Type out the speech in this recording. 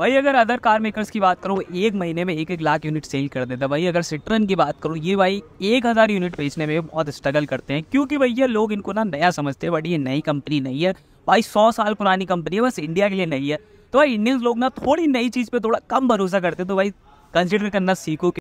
भाई अगर other car makers की बात करूँ एक महीने में एक एक लाख यूनिट सेल कर देता भाई अगर सिट्रन की बात करूँ ये भाई एक हज़ार यूनिट बेचने में बहुत स्ट्रगल करते हैं क्योंकि भैया लोग इनको ना नया समझते हैं बट ये नई कंपनी नहीं है भाई सौ साल पुरानी कंपनी है बस इंडिया के लिए नहीं है तो भाई इंडियंस लोग ना थोड़ी नई चीज़ पर थोड़ा कम भरोसा करते तो भाई कंसिडर करना सीखो